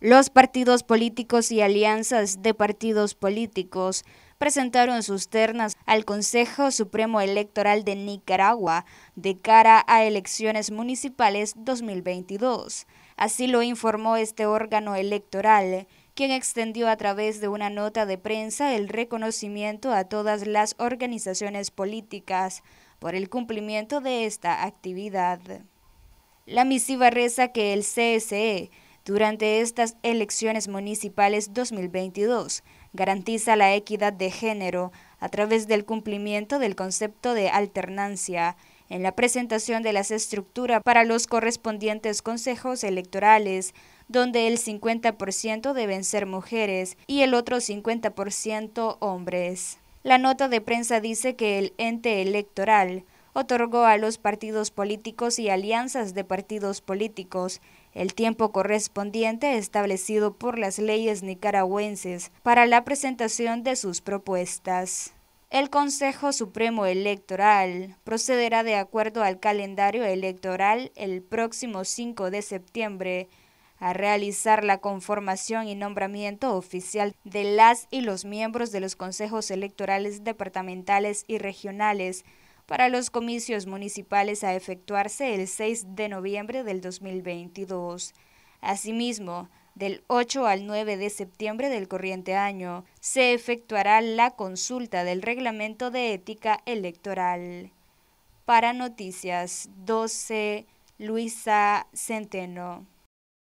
Los partidos políticos y alianzas de partidos políticos presentaron sus ternas al Consejo Supremo Electoral de Nicaragua de cara a elecciones municipales 2022. Así lo informó este órgano electoral, quien extendió a través de una nota de prensa el reconocimiento a todas las organizaciones políticas por el cumplimiento de esta actividad. La misiva reza que el CSE durante estas elecciones municipales 2022. Garantiza la equidad de género a través del cumplimiento del concepto de alternancia en la presentación de las estructuras para los correspondientes consejos electorales, donde el 50% deben ser mujeres y el otro 50% hombres. La nota de prensa dice que el ente electoral otorgó a los partidos políticos y alianzas de partidos políticos el tiempo correspondiente establecido por las leyes nicaragüenses para la presentación de sus propuestas. El Consejo Supremo Electoral procederá de acuerdo al calendario electoral el próximo 5 de septiembre a realizar la conformación y nombramiento oficial de las y los miembros de los consejos electorales departamentales y regionales para los comicios municipales a efectuarse el 6 de noviembre del 2022. Asimismo, del 8 al 9 de septiembre del corriente año, se efectuará la consulta del reglamento de ética electoral. Para Noticias 12, Luisa Centeno.